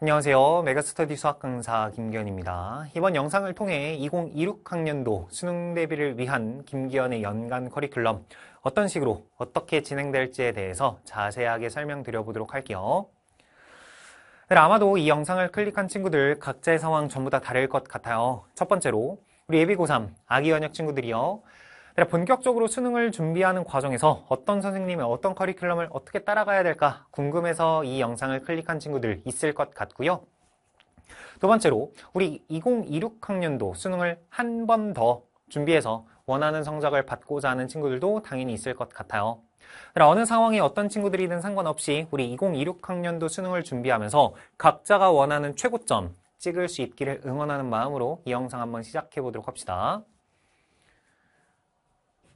안녕하세요. 메가스터디 수학 강사 김기현입니다. 이번 영상을 통해 2026학년도 수능 대비를 위한 김기현의 연간 커리큘럼 어떤 식으로 어떻게 진행될지에 대해서 자세하게 설명드려보도록 할게요. 네, 아마도 이 영상을 클릭한 친구들 각자의 상황 전부 다 다를 것 같아요. 첫 번째로 우리 예비 고3 아기 현역 친구들이요. 그래 본격적으로 수능을 준비하는 과정에서 어떤 선생님의 어떤 커리큘럼을 어떻게 따라가야 될까 궁금해서 이 영상을 클릭한 친구들 있을 것 같고요. 두 번째로 우리 2026학년도 수능을 한 번 더 준비해서 원하는 성적을 받고자 하는 친구들도 당연히 있을 것 같아요. 그럼 어느 상황에 어떤 친구들이든 상관없이 우리 2026학년도 수능을 준비하면서 각자가 원하는 최고점 찍을 수 있기를 응원하는 마음으로 이 영상 한번 시작해 보도록 합시다.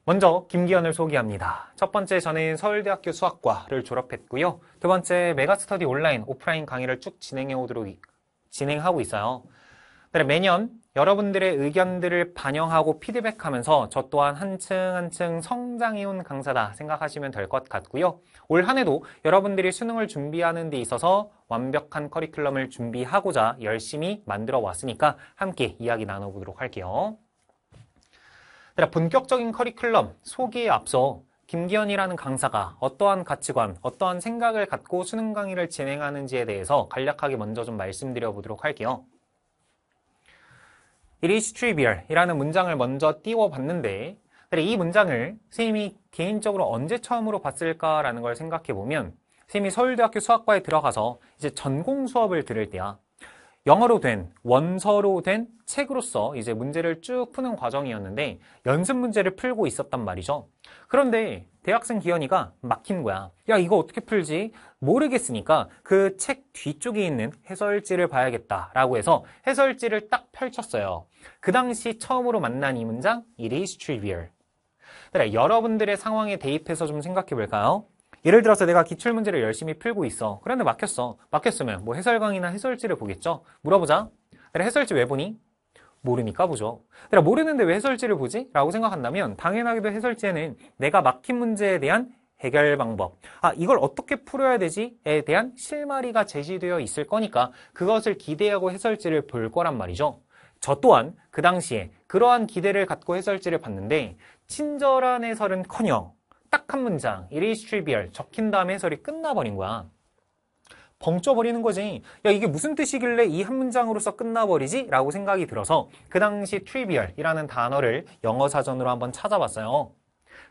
먼저 김기현을 소개합니다. 첫 번째 저는 서울대학교 수학과를 졸업했고요. 두 번째 메가스터디 온라인 오프라인 강의를 쭉 진행해 오도록 진행하고 있어요. 그래 매년 여러분들의 의견들을 반영하고 피드백하면서 저 또한 한층 한층 성장해온 강사다 생각하시면 될 것 같고요. 올 한 해도 여러분들이 수능을 준비하는 데 있어서 완벽한 커리큘럼을 준비하고자 열심히 만들어 왔으니까 함께 이야기 나눠보도록 할게요. 그 본격적인 커리큘럼 소개에 앞서 김기현이라는 강사가 어떠한 가치관, 어떠한 생각을 갖고 수능 강의를 진행하는지에 대해서 간략하게 먼저 좀 말씀드려 보도록 할게요. It is trivial이라는 문장을 먼저 띄워봤는데 데이 문장을 선생님이 개인적으로 언제 처음으로 봤을까라는 걸 생각해 보면 선생님이 서울대학교 수학과에 들어가서 이제 전공 수업을 들을 때야. 영어로 된, 원서로 된 책으로서 이제 문제를 쭉 푸는 과정이었는데 연습 문제를 풀고 있었단 말이죠. 그런데 대학생 기현이가 막힌 거야. 야, 이거 어떻게 풀지? 모르겠으니까 그 책 뒤쪽에 있는 해설지를 봐야겠다라고 해서 해설지를 딱 펼쳤어요. 그 당시 처음으로 만난 이 문장, it is trivial. 그래, 여러분들의 상황에 대입해서 좀 생각해 볼까요? 예를 들어서 내가 기출문제를 열심히 풀고 있어. 그런데 막혔어. 막혔으면 뭐 해설 강의나 해설지를 보겠죠. 물어보자. 내가 해설지 왜 보니? 모르니까 보죠. 내가 모르는데 왜 해설지를 보지? 라고 생각한다면 당연하게도 해설지에는 내가 막힌 문제에 대한 해결 방법. 아, 이걸 어떻게 풀어야 되지에 대한 실마리가 제시되어 있을 거니까 그것을 기대하고 해설지를 볼 거란 말이죠. 저 또한 그 당시에 그러한 기대를 갖고 해설지를 봤는데 친절한 해설은커녕 딱한 문장 It is trivial 적힌 다음에 해설이 끝나버린 거야 벙쪄버리는 거지 야 이게 무슨 뜻이길래 이 한 문장으로서 끝나버리지? 라고 생각이 들어서 그 당시 trivial이라는 단어를 영어 사전으로 한번 찾아봤어요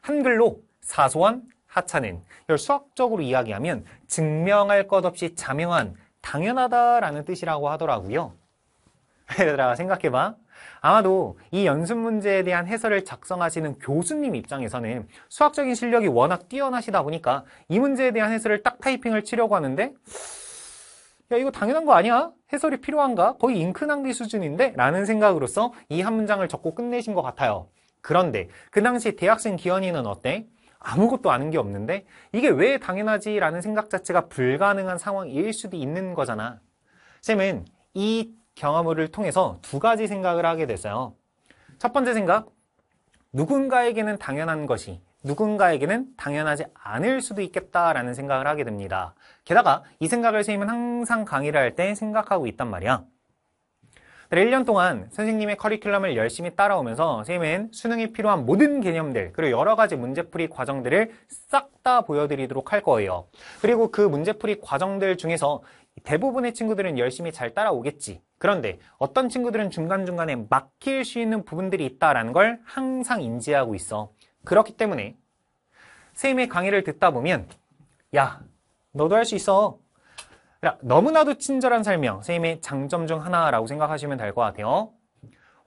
한글로 사소한 하찮은 이걸 수학적으로 이야기하면 증명할 것 없이 자명한 당연하다라는 뜻이라고 하더라고요 얘들아 생각해봐 아마도 이 연습 문제에 대한 해설을 작성하시는 교수님 입장에서는 수학적인 실력이 워낙 뛰어나시다 보니까 이 문제에 대한 해설을 딱 타이핑을 치려고 하는데 야 이거 당연한 거 아니야? 해설이 필요한가? 거의 잉크 낭비 수준인데? 라는 생각으로서 이 한 문장을 적고 끝내신 것 같아요. 그런데 그 당시 대학생 기현이는 어때? 아무것도 아는 게 없는데 이게 왜 당연하지? 라는 생각 자체가 불가능한 상황일 수도 있는 거잖아. 쌤은 이 경험을 통해서 두 가지 생각을 하게 됐어요. 첫 번째 생각, 누군가에게는 당연한 것이 누군가에게는 당연하지 않을 수도 있겠다라는 생각을 하게 됩니다. 게다가 이 생각을 선생님은 항상 강의를 할 때 생각하고 있단 말이야. 1년 동안 선생님의 커리큘럼을 열심히 따라오면서 선생님은 수능에 필요한 모든 개념들 그리고 여러 가지 문제풀이 과정들을 싹 다 보여드리도록 할 거예요. 그리고 그 문제풀이 과정들 중에서 대부분의 친구들은 열심히 잘 따라오겠지 그런데 어떤 친구들은 중간중간에 막힐 수 있는 부분들이 있다라는 걸 항상 인지하고 있어. 그렇기 때문에 선생님의 강의를 듣다 보면 야, 너도 할 수 있어. 너무나도 친절한 설명, 선생님의 장점 중 하나라고 생각하시면 될 것 같아요.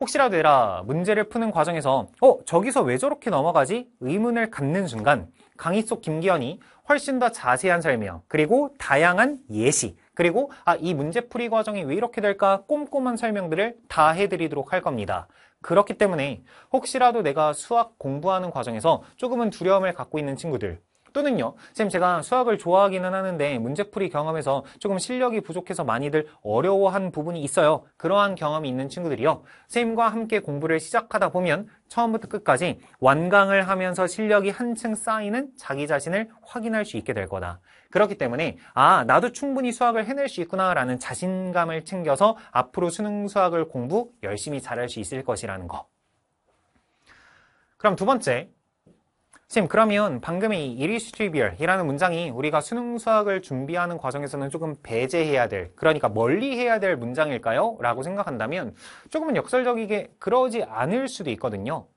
혹시라도 얘라 문제를 푸는 과정에서 어 저기서 왜 저렇게 넘어가지? 의문을 갖는 순간 강의 속 김기현이 훨씬 더 자세한 설명 그리고 다양한 예시 그리고 아, 이 문제풀이 과정이 왜 이렇게 될까 꼼꼼한 설명들을 다 해드리도록 할 겁니다. 그렇기 때문에 혹시라도 내가 수학 공부하는 과정에서 조금은 두려움을 갖고 있는 친구들 또는요, 쌤 제가 수학을 좋아하기는 하는데 문제풀이 경험에서 조금 실력이 부족해서 많이들 어려워한 부분이 있어요. 그러한 경험이 있는 친구들이요. 쌤과 함께 공부를 시작하다 보면 처음부터 끝까지 완강을 하면서 실력이 한층 쌓이는 자기 자신을 확인할 수 있게 될 거다. 그렇기 때문에 아 나도 충분히 수학을 해낼 수 있구나라는 자신감을 챙겨서 앞으로 수능 수학을 공부 열심히 잘할 수 있을 것이라는 거. 그럼 두 번째 쌤, 그러면 방금의 이리스트리비얼이라는 문장이 우리가 수능 수학을 준비하는 과정에서는 조금 배제해야 될, 그러니까 멀리해야 될 문장일까요? 라고 생각한다면 조금은 역설적이게 그러지 않을 수도 있거든요.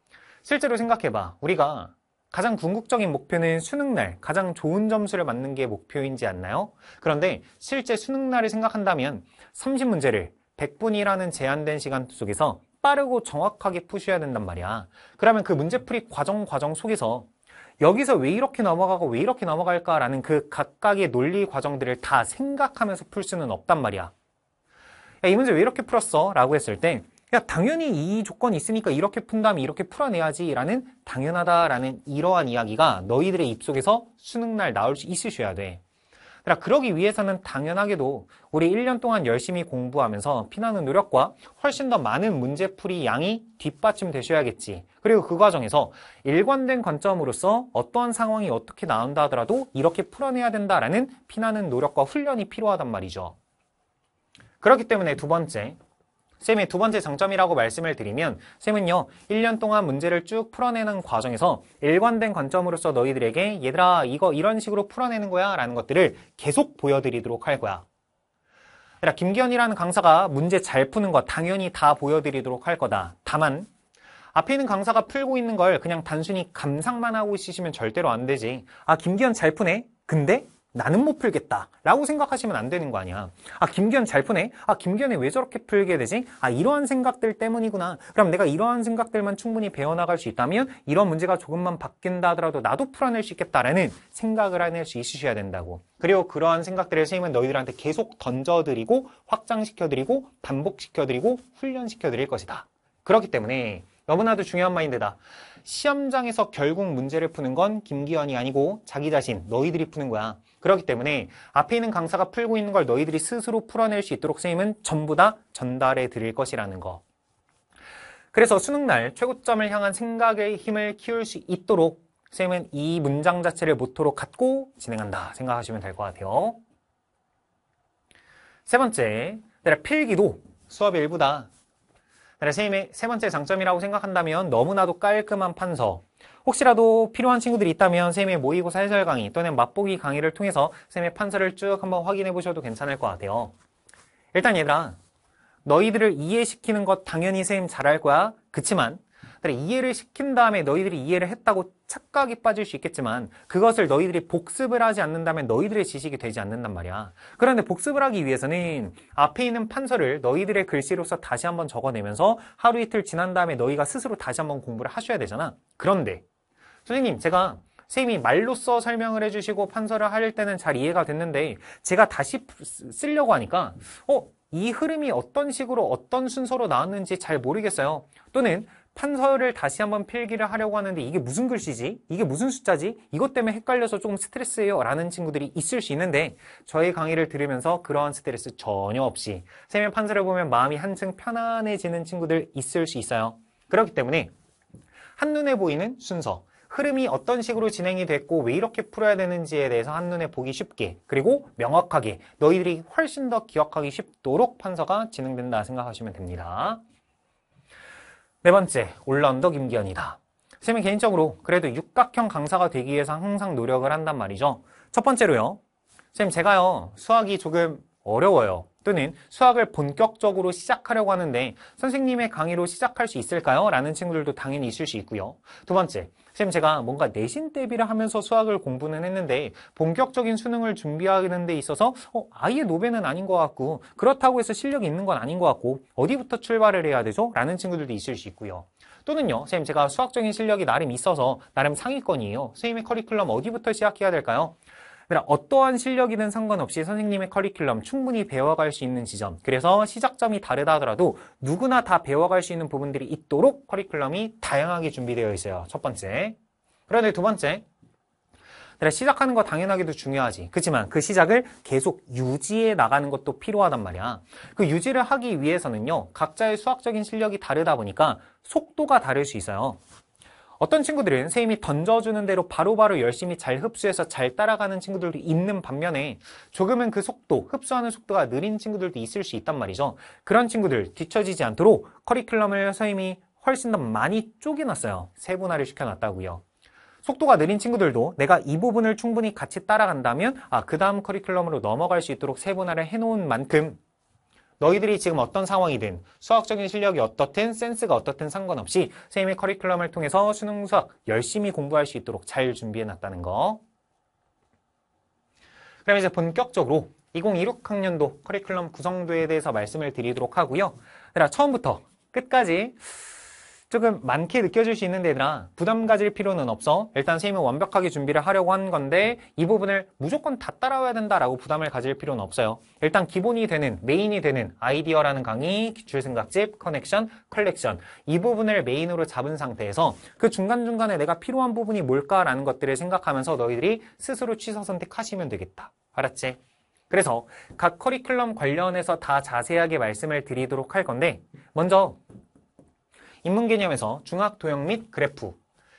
실제로 생각해봐. 우리가 가장 궁극적인 목표는 수능날, 가장 좋은 점수를 맞는 게 목표인지 않나요? 그런데 실제 수능날을 생각한다면 30문제를 100분이라는 제한된 시간 속에서 빠르고 정확하게 푸셔야 된단 말이야. 그러면 그 문제풀이 과정 과정 속에서 여기서 왜 이렇게 넘어가고 왜 이렇게 넘어갈까라는 그 각각의 논리 과정들을 다 생각하면서 풀 수는 없단 말이야. 야, 이 문제 왜 이렇게 풀었어? 라고 했을 때야 당연히 이 조건이 있으니까 이렇게 푼 다음에 이렇게 풀어내야지 라는 당연하다라는 이러한 이야기가 너희들의 입속에서 수능날 나올 수 있으셔야 돼. 그러 그러기 위해서는 당연하게도 우리 1년 동안 열심히 공부하면서 피나는 노력과 훨씬 더 많은 문제풀이 양이 뒷받침 되셔야겠지. 그리고 그 과정에서 일관된 관점으로서 어떠한 상황이 어떻게 나온다 하더라도 이렇게 풀어내야 된다라는 피나는 노력과 훈련이 필요하단 말이죠. 그렇기 때문에 두 번째, 쌤의 두 번째 장점이라고 말씀을 드리면 쌤은요 1년 동안 문제를 쭉 풀어내는 과정에서 일관된 관점으로서 너희들에게 얘들아 이거 이런 식으로 풀어내는 거야 라는 것들을 계속 보여드리도록 할 거야 김기현이라는 강사가 문제 잘 푸는 것 당연히 다 보여드리도록 할 거다 다만 앞에 있는 강사가 풀고 있는 걸 그냥 단순히 감상만 하고 있으시면 절대로 안 되지 아 김기현 잘 푸네 근데 나는 못 풀겠다 라고 생각하시면 안 되는 거 아니야 아 김기현 잘 푸네 아 김기현이 왜 저렇게 풀게 되지 아 이러한 생각들 때문이구나 그럼 내가 이러한 생각들만 충분히 배워나갈 수 있다면 이런 문제가 조금만 바뀐다 하더라도 나도 풀어낼 수 있겠다라는 생각을 해낼 수 있으셔야 된다고 그리고 그러한 생각들을 선생님은 너희들한테 계속 던져드리고 확장시켜드리고 반복시켜드리고 훈련시켜드릴 것이다 그렇기 때문에 너무나도 중요한 마인드다 시험장에서 결국 문제를 푸는 건 김기현이 아니고 자기 자신, 너희들이 푸는 거야. 그렇기 때문에 앞에 있는 강사가 풀고 있는 걸 너희들이 스스로 풀어낼 수 있도록 선생님은 전부 다 전달해 드릴 것이라는 거. 그래서 수능날 최고점을 향한 생각의 힘을 키울 수 있도록 선생님은 이 문장 자체를 모토로 갖고 진행한다 생각하시면 될 것 같아요. 세 번째, 내가 필기도 수업의 일부다. 세, 세 번째 장점이라고 생각한다면 너무나도 깔끔한 판서 혹시라도 필요한 친구들이 있다면 쌤의 모의고사 해설 강의 또는 맛보기 강의를 통해서 쌤의 판서를 쭉 한번 확인해 보셔도 괜찮을 것 같아요 일단 얘들아 너희들을 이해시키는 것 당연히 쌤 잘할 거야 그치만 이해를 시킨 다음에 너희들이 이해를 했다고 착각이 빠질 수 있겠지만 그것을 너희들이 복습을 하지 않는다면 너희들의 지식이 되지 않는단 말이야. 그런데 복습을 하기 위해서는 앞에 있는 판서를 너희들의 글씨로서 다시 한번 적어내면서 하루 이틀 지난 다음에 너희가 스스로 다시 한번 공부를 하셔야 되잖아. 그런데 선생님 제가 선생님이 말로써 설명을 해주시고 판서를 할 때는 잘 이해가 됐는데 제가 다시 쓰려고 하니까 어? 이 흐름이 어떤 식으로 어떤 순서로 나왔는지 잘 모르겠어요. 또는 판서를 다시 한번 필기를 하려고 하는데 이게 무슨 글씨지? 이게 무슨 숫자지? 이것 때문에 헷갈려서 조금 스트레스예요 라는 친구들이 있을 수 있는데 저희 강의를 들으면서 그러한 스트레스 전혀 없이 쌤의 판서를 보면 마음이 한층 편안해지는 친구들 있을 수 있어요. 그렇기 때문에 한눈에 보이는 순서 흐름이 어떤 식으로 진행이 됐고 왜 이렇게 풀어야 되는지에 대해서 한눈에 보기 쉽게 그리고 명확하게 너희들이 훨씬 더 기억하기 쉽도록 판서가 진행된다 생각하시면 됩니다. 네 번째, 올라운더 김기현이다. 쌤이 개인적으로 그래도 육각형 강사가 되기 위해서 항상 노력을 한단 말이죠. 첫 번째로요. 쌤, 제가요, 수학이 조금 어려워요. 또는 수학을 본격적으로 시작하려고 하는데 선생님의 강의로 시작할 수 있을까요? 라는 친구들도 당연히 있을 수 있고요. 두 번째, 선생님 제가 뭔가 내신 대비를 하면서 수학을 공부는 했는데 본격적인 수능을 준비하는 데 있어서 어, 아예 노베는 아닌 것 같고 그렇다고 해서 실력이 있는 건 아닌 것 같고 어디부터 출발을 해야 되죠? 라는 친구들도 있을 수 있고요. 또는요, 선생님 제가 수학적인 실력이 나름 있어서 나름 상위권이에요. 선생님의 커리큘럼 어디부터 시작해야 될까요? 그러 그러니까 어떠한 실력이든 상관없이 선생님의 커리큘럼 충분히 배워갈 수 있는 지점 그래서 시작점이 다르다 하더라도 누구나 다 배워갈 수 있는 부분들이 있도록 커리큘럼이 다양하게 준비되어 있어요 첫 번째 그런데 두 번째 그래 시작하는 거 당연하게도 중요하지 그렇지만 그 시작을 계속 유지해 나가는 것도 필요하단 말이야 그 유지를 하기 위해서는요 각자의 수학적인 실력이 다르다 보니까 속도가 다를 수 있어요 어떤 친구들은 선생님이 던져주는 대로 바로바로 바로 열심히 잘 흡수해서 잘 따라가는 친구들도 있는 반면에 조금은 그 속도, 흡수하는 속도가 느린 친구들도 있을 수 있단 말이죠. 그런 친구들 뒤처지지 않도록 커리큘럼을 선생님이 훨씬 더 많이 쪼개놨어요. 세분화를 시켜놨다고요. 속도가 느린 친구들도 내가 이 부분을 충분히 같이 따라간다면 아, 그 다음 커리큘럼으로 넘어갈 수 있도록 세분화를 해놓은 만큼 너희들이 지금 어떤 상황이든 수학적인 실력이 어떻든 센스가 어떻든 상관없이 선생님의 커리큘럼을 통해서 수능 수학 열심히 공부할 수 있도록 잘 준비해놨다는 거. 그럼 이제 본격적으로 2016학년도 커리큘럼 구성도에 대해서 말씀을 드리도록 하고요. 얘들아, 처음부터 끝까지 조금 많게 느껴질 수 있는데 얘들아 부담 가질 필요는 없어 일단 선생님은 완벽하게 준비를 하려고 한 건데 이 부분을 무조건 다 따라와야 된다라고 부담을 가질 필요는 없어요 일단 기본이 되는 메인이 되는 아이디어라는 강의 기출생각집 커넥션 컬렉션 이 부분을 메인으로 잡은 상태에서 그 중간중간에 내가 필요한 부분이 뭘까라는 것들을 생각하면서 너희들이 스스로 취사 선택하시면 되겠다 알았지? 그래서 각 커리큘럼 관련해서 다 자세하게 말씀을 드리도록 할 건데 먼저 인문 개념에서 중학 도형 및 그래프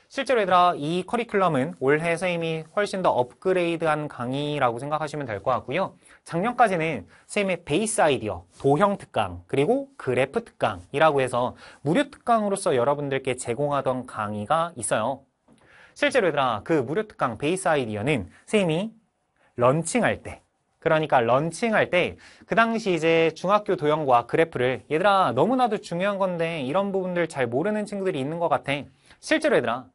실제로 얘들아 이 커리큘럼은 올해 선생님이 훨씬 더 업그레이드한 강의라고 생각하시면 될 것 같고요. 작년까지는 선생님의 베이스 아이디어, 도형 특강, 그리고 그래프 특강이라고 해서 무료 특강으로서 여러분들께 제공하던 강의가 있어요. 실제로 얘들아 그 무료 특강 베이스 아이디어는 선생님이 런칭할 때 그러니까 런칭할 때 그 당시 이제 중학교 도형과 그래프를 얘들아 너무나도 중요한 건데 이런 부분들 잘 모르는 친구들이 있는 것 같아. 실제로 얘들아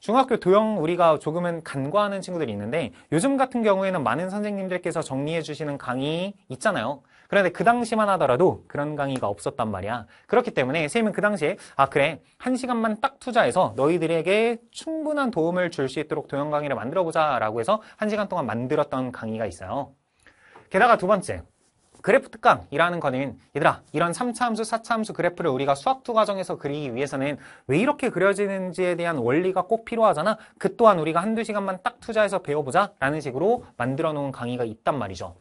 중학교 도형 우리가 조금은 간과하는 친구들이 있는데 요즘 같은 경우에는 많은 선생님들께서 정리해 주시는 강의 있잖아요. 그런데 그 당시만 하더라도 그런 강의가 없었단 말이야. 그렇기 때문에 선생님은그 당시에 아 그래 한 시간만 딱 투자해서 너희들에게 충분한 도움을 줄 수 있도록 도형 강의를 만들어 보자 라고 해서 한 시간 동안 만들었던 강의가 있어요. 게다가 두 번째, 그래프 특강이라는 거는 얘들아 이런 3차 함수, 4차 함수 그래프를 우리가 수학2 과정에서 그리기 위해서는 왜 이렇게 그려지는지에 대한 원리가 꼭 필요하잖아 그 또한 우리가 한두 시간만 딱 투자해서 배워보자 라는 식으로 만들어 놓은 강의가 있단 말이죠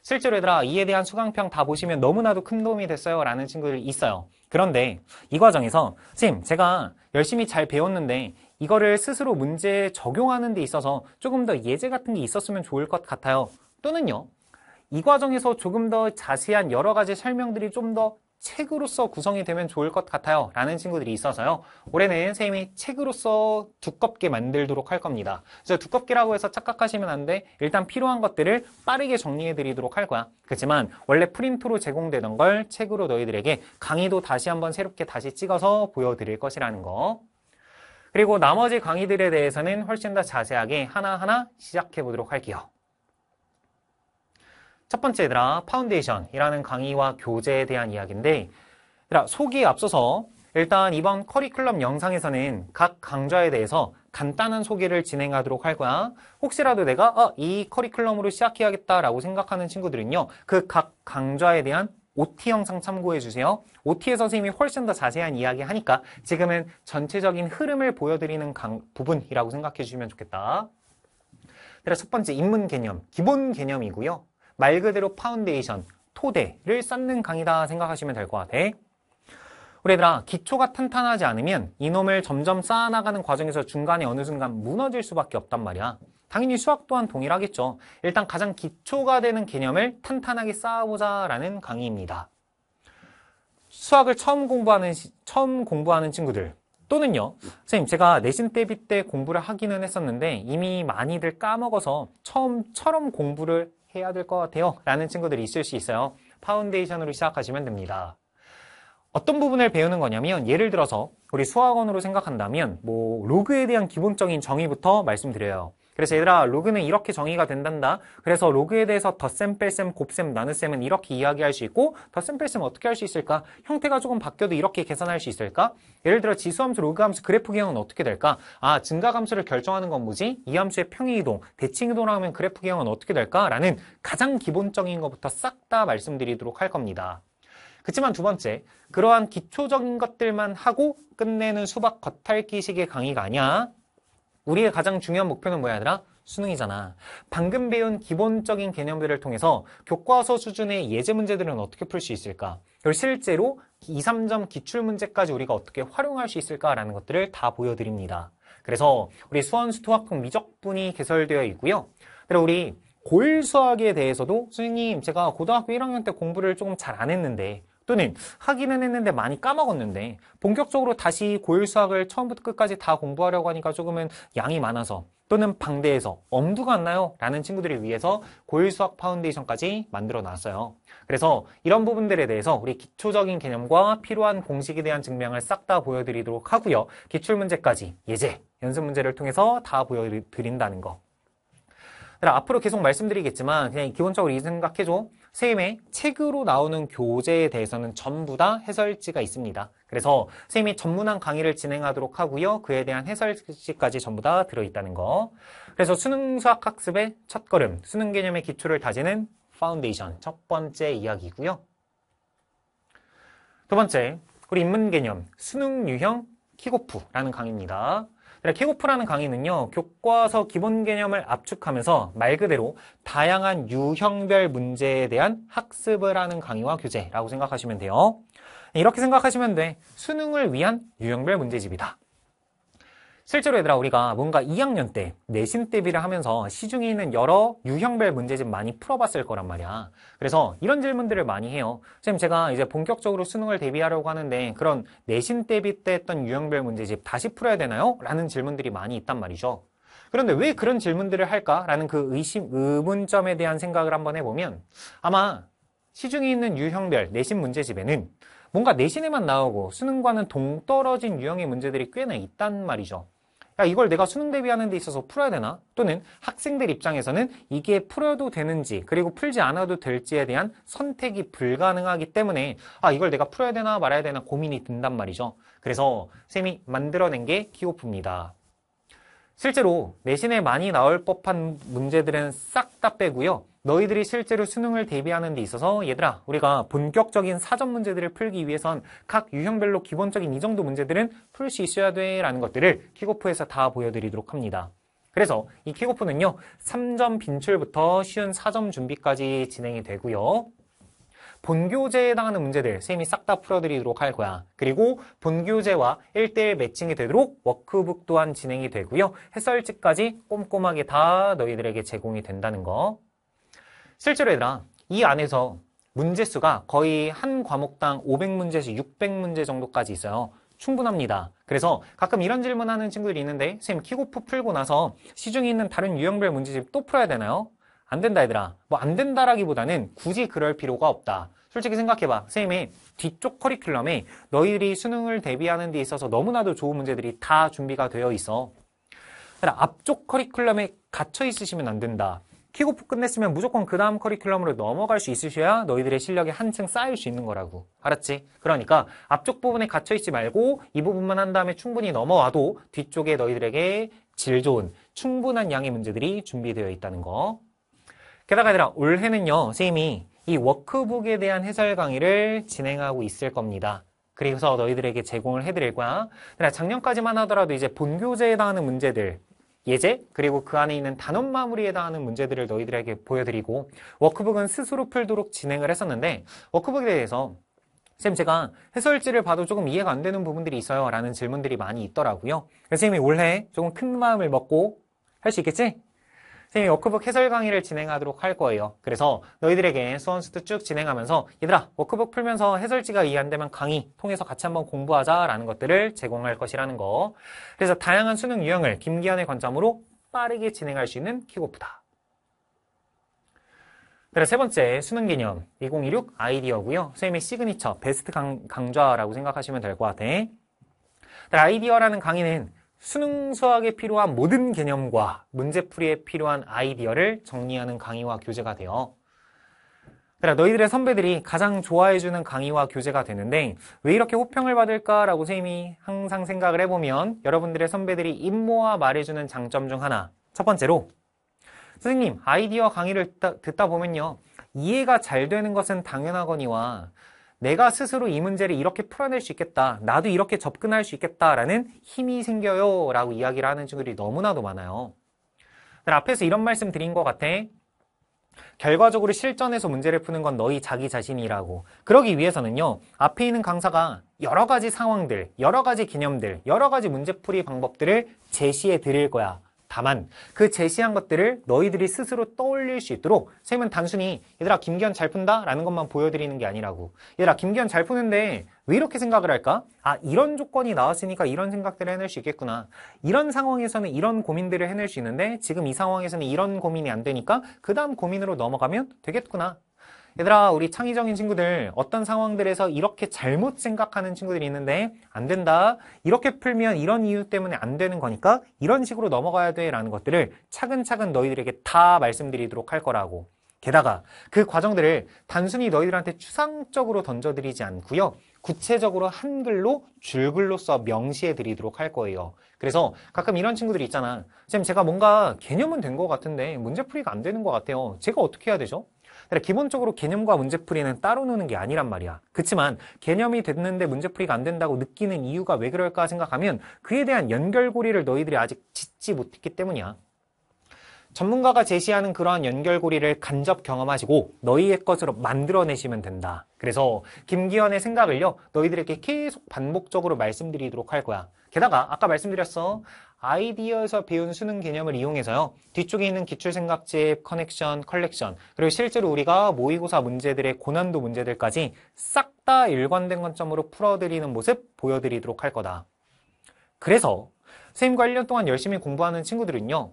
실제로 얘들아 이에 대한 수강평 다 보시면 너무나도 큰 도움이 됐어요 라는 친구들 있어요 그런데 이 과정에서 선생님 제가 열심히 잘 배웠는데 이거를 스스로 문제에 적용하는 데 있어서 조금 더 예제 같은 게 있었으면 좋을 것 같아요 또는요 이 과정에서 조금 더 자세한 여러 가지 설명들이 좀 더 책으로서 구성이 되면 좋을 것 같아요 라는 친구들이 있어서요 올해는 쌤이 책으로서 두껍게 만들도록 할 겁니다 그래서 두껍게라고 해서 착각하시면 안돼 일단 필요한 것들을 빠르게 정리해 드리도록 할 거야 그렇지만 원래 프린트로 제공되던 걸 책으로 너희들에게 강의도 다시 한번 새롭게 다시 찍어서 보여드릴 것이라는 거 그리고 나머지 강의들에 대해서는 훨씬 더 자세하게 하나하나 시작해 보도록 할게요 첫 번째 얘들아 파운데이션이라는 강의와 교재에 대한 이야기인데 얘들아 소개에 앞서서 일단 이번 커리큘럼 영상에서는 각 강좌에 대해서 간단한 소개를 진행하도록 할 거야 혹시라도 내가 아, 이 커리큘럼으로 시작해야겠다라고 생각하는 친구들은요 그 각 강좌에 대한 OT 영상 참고해주세요. OT에서 선생님이 훨씬 더 자세한 이야기 하니까 지금은 전체적인 흐름을 보여드리는 강, 부분이라고 생각해주시면 좋겠다. 첫 번째 입문 개념, 기본 개념이고요. 말 그대로 파운데이션, 토대를 쌓는 강의다 생각하시면 될 것 같아. 우리 얘들아, 기초가 탄탄하지 않으면 이놈을 점점 쌓아나가는 과정에서 중간에 어느 순간 무너질 수밖에 없단 말이야. 당연히 수학 또한 동일하겠죠. 일단 가장 기초가 되는 개념을 탄탄하게 쌓아보자 라는 강의입니다. 수학을 처음 공부하는, 시, 처음 공부하는 친구들. 또는요, 선생님, 제가 내신 대비 때 공부를 하기는 했었는데 이미 많이들 까먹어서 처음처럼 공부를 해야 될 것 같아요? 라는 친구들이 있을 수 있어요. 파운데이션으로 시작하시면 됩니다. 어떤 부분을 배우는 거냐면 예를 들어서 우리 수학원으로 생각한다면 뭐 로그에 대한 기본적인 정의부터 말씀드려요. 그래서 얘들아 로그는 이렇게 정의가 된단다. 그래서 로그에 대해서 덧셈, 뺄셈, 곱셈, 나눗셈은 이렇게 이야기할 수 있고 덧셈, 뺄셈 어떻게 할 수 있을까? 형태가 조금 바뀌어도 이렇게 계산할 수 있을까? 예를 들어 지수함수, 로그함수, 그래프 기형은 어떻게 될까? 아, 증가감수를 결정하는 건 뭐지? 이 함수의 평행이동, 대칭이동하면 그래프 기형은 어떻게 될까? 라는 가장 기본적인 것부터 싹 다 말씀드리도록 할 겁니다. 그렇지만 두 번째, 그러한 기초적인 것들만 하고 끝내는 수박 겉핥기식의 강의가 아니야. 우리의 가장 중요한 목표는 뭐야 얘들아? 수능이잖아. 방금 배운 기본적인 개념들을 통해서 교과서 수준의 예제 문제들은 어떻게 풀 수 있을까? 그리고 실제로 2, 3점 기출 문제까지 우리가 어떻게 활용할 수 있을까라는 것들을 다 보여드립니다. 그래서 우리 수원수 토학풍 미적분이 개설되어 있고요. 그리고 우리 고일 수학에 대해서도 선생님 제가 고등학교 1학년 때 공부를 조금 잘 안 했는데 또는 하기는 했는데 많이 까먹었는데 본격적으로 다시 고일 수학을 처음부터 끝까지 다 공부하려고 하니까 조금은 양이 많아서 또는 방대해서 엄두가 안 나요 라는 친구들을 위해서 고일 수학 파운데이션까지 만들어 놨어요. 그래서 이런 부분들에 대해서 우리 기초적인 개념과 필요한 공식에 대한 증명을 싹 다 보여드리도록 하고요. 기출문제까지 예제, 연습문제를 통해서 다 보여드린다는 거. 앞으로 계속 말씀드리겠지만 그냥 기본적으로 이 생각해줘. 선생님의 책으로 나오는 교재에 대해서는 전부 다 해설지가 있습니다. 그래서 선생님이 전문한 강의를 진행하도록 하고요. 그에 대한 해설지까지 전부 다 들어있다는 거. 그래서 수능 수학 학습의 첫걸음, 수능 개념의 기초를 다지는 파운데이션 첫 번째 이야기고요. 두 번째, 우리 인문 개념, 수능 유형 키고프라는 강의입니다. 그러니까 케고프라는 강의는요, 교과서 기본 개념을 압축하면서 말 그대로 다양한 유형별 문제에 대한 학습을 하는 강의와 교재라고 생각하시면 돼요. 이렇게 생각하시면 돼. 수능을 위한 유형별 문제집이다. 실제로 얘들아 우리가 뭔가 2학년 때 내신 대비를 하면서 시중에 있는 여러 유형별 문제집 많이 풀어봤을 거란 말이야. 그래서 이런 질문들을 많이 해요. 선생님 제가 이제 본격적으로 수능을 대비하려고 하는데 그런 내신 대비 때 했던 유형별 문제집 다시 풀어야 되나요? 라는 질문들이 많이 있단 말이죠. 그런데 왜 그런 질문들을 할까라는 그 의심, 의문점에 대한 생각을 한번 해보면 아마 시중에 있는 유형별 내신 문제집에는 뭔가 내신에만 나오고 수능과는 동떨어진 유형의 문제들이 꽤나 있단 말이죠. 야 이걸 내가 수능 대비하는 데 있어서 풀어야 되나? 또는 학생들 입장에서는 이게 풀어도 되는지 그리고 풀지 않아도 될지에 대한 선택이 불가능하기 때문에 아 이걸 내가 풀어야 되나 말아야 되나 고민이 든단 말이죠. 그래서 쌤이 만들어낸 게 키오프입니다. 실제로 내신에 많이 나올 법한 문제들은 싹 다 빼고요. 너희들이 실제로 수능을 대비하는 데 있어서 얘들아 우리가 본격적인 사전 문제들을 풀기 위해선 각 유형별로 기본적인 이 정도 문제들은 풀 수 있어야 돼 라는 것들을 킥오프에서 다 보여드리도록 합니다. 그래서 이 킥오프는요. 3점 빈출부터 쉬운 4점 준비까지 진행이 되고요. 본교재에 해당하는 문제들 쌤이 싹 다 풀어드리도록 할 거야. 그리고 본교재와 1대1 매칭이 되도록 워크북 또한 진행이 되고요. 해설집까지 꼼꼼하게 다 너희들에게 제공이 된다는 거. 실제로 얘들아, 이 안에서 문제수가 거의 한 과목당 500문제에서 600문제 정도까지 있어요. 충분합니다. 그래서 가끔 이런 질문하는 친구들이 있는데 선생님 키고프 풀고 나서 시중에 있는 다른 유형별 문제집 또 풀어야 되나요? 안 된다 얘들아. 뭐 안 된다라기보다는 굳이 그럴 필요가 없다. 솔직히 생각해봐. 선생님이 뒤쪽 커리큘럼에 너희들이 수능을 대비하는 데 있어서 너무나도 좋은 문제들이 다 준비가 되어 있어. 그러니까 앞쪽 커리큘럼에 갇혀 있으시면 안 된다. 킥오프 끝냈으면 무조건 그 다음 커리큘럼으로 넘어갈 수 있으셔야 너희들의 실력이 한층 쌓일 수 있는 거라고. 알았지? 그러니까 앞쪽 부분에 갇혀있지 말고 이 부분만 한 다음에 충분히 넘어와도 뒤쪽에 너희들에게 질 좋은 충분한 양의 문제들이 준비되어 있다는 거. 게다가 얘들아 올해는요. 선생님이 이 워크북에 대한 해설 강의를 진행하고 있을 겁니다. 그래서 너희들에게 제공을 해드릴 거야. 작년까지만 하더라도 이제 본교재에 해당하는 문제들, 예제, 그리고 그 안에 있는 단원 마무리에 해당하는 문제들을 너희들에게 보여드리고 워크북은 스스로 풀도록 진행을 했었는데 워크북에 대해서 쌤 제가 해설지를 봐도 조금 이해가 안 되는 부분들이 있어요 라는 질문들이 많이 있더라고요 그래서 쌤이 올해 조금 큰 마음을 먹고 할 수 있겠지? 선생님 워크북 해설 강의를 진행하도록 할 거예요. 그래서 너희들에게 수원수도 쭉 진행하면서 얘들아 워크북 풀면서 해설지가 이해 안 되면 강의 통해서 같이 한번 공부하자라는 것들을 제공할 것이라는 거. 그래서 다양한 수능 유형을 김기현의 관점으로 빠르게 진행할 수 있는 킥오프다. 그래서 세 번째 수능 개념 2016 아이디어고요. 선생님의 시그니처 베스트 강, 좌라고 생각하시면 될 것 같아. 아이디어라는 강의는 수능 수학에 필요한 모든 개념과 문제풀이에 필요한 아이디어를 정리하는 강의와 교재가 되어 그래 러 너희들의 선배들이 가장 좋아해주는 강의와 교재가 되는데 왜 이렇게 호평을 받을까라고 선생님이 항상 생각을 해보면 여러분들의 선배들이 입모아 말해주는 장점 중 하나 첫 번째로 선생님 아이디어 강의를 듣다, 듣다 보면요 이해가 잘 되는 것은 당연하거니와 내가 스스로 이 문제를 이렇게 풀어낼 수 있겠다. 나도 이렇게 접근할 수 있겠다라는 힘이 생겨요. 라고 이야기를 하는 친구들이 너무나도 많아요. 앞에서 이런 말씀 드린 것 같아. 결과적으로 실전에서 문제를 푸는 건 너희 자기 자신이라고. 그러기 위해서는요, 앞에 있는 강사가 여러 가지 상황들, 여러 가지 개념들, 여러 가지 문제풀이 방법들을 제시해 드릴 거야. 다만 그 제시한 것들을 너희들이 스스로 떠올릴 수 있도록 쌤은 단순히 얘들아 김기현 잘 푼다 라는 것만 보여드리는 게 아니라고 얘들아 김기현 잘 푸는데 왜 이렇게 생각을 할까? 아 이런 조건이 나왔으니까 이런 생각들을 해낼 수 있겠구나 이런 상황에서는 이런 고민들을 해낼 수 있는데 지금 이 상황에서는 이런 고민이 안 되니까 그 다음 고민으로 넘어가면 되겠구나 얘들아 우리 창의적인 친구들 어떤 상황들에서 이렇게 잘못 생각하는 친구들이 있는데 안 된다 이렇게 풀면 이런 이유 때문에 안 되는 거니까 이런 식으로 넘어가야 돼 라는 것들을 차근차근 너희들에게 다 말씀드리도록 할 거라고 게다가 그 과정들을 단순히 너희들한테 추상적으로 던져드리지 않고요 구체적으로 한글로 줄글로 써 명시해 드리도록 할 거예요 그래서 가끔 이런 친구들이 있잖아 지금 제가 뭔가 개념은 된 것 같은데 문제풀이가 안 되는 것 같아요 제가 어떻게 해야 되죠? 그래, 기본적으로 개념과 문제풀이는 따로 노는 게 아니란 말이야. 그렇지만 개념이 됐는데 문제풀이가 안 된다고 느끼는 이유가 왜 그럴까 생각하면 그에 대한 연결고리를 너희들이 아직 짓지 못했기 때문이야. 전문가가 제시하는 그러한 연결고리를 간접 경험하시고 너희의 것으로 만들어내시면 된다. 그래서 김기현의 생각을요, 너희들에게 계속 반복적으로 말씀드리도록 할 거야. 게다가 아까 말씀드렸어. 아이디어에서 배운 수능 개념을 이용해서요. 뒤쪽에 있는 기출생각집, 커넥션, 컬렉션 그리고 실제로 우리가 모의고사 문제들의 고난도 문제들까지 싹 다 일관된 관점으로 풀어드리는 모습 보여드리도록 할 거다. 그래서 선생님과 1년 동안 열심히 공부하는 친구들은요.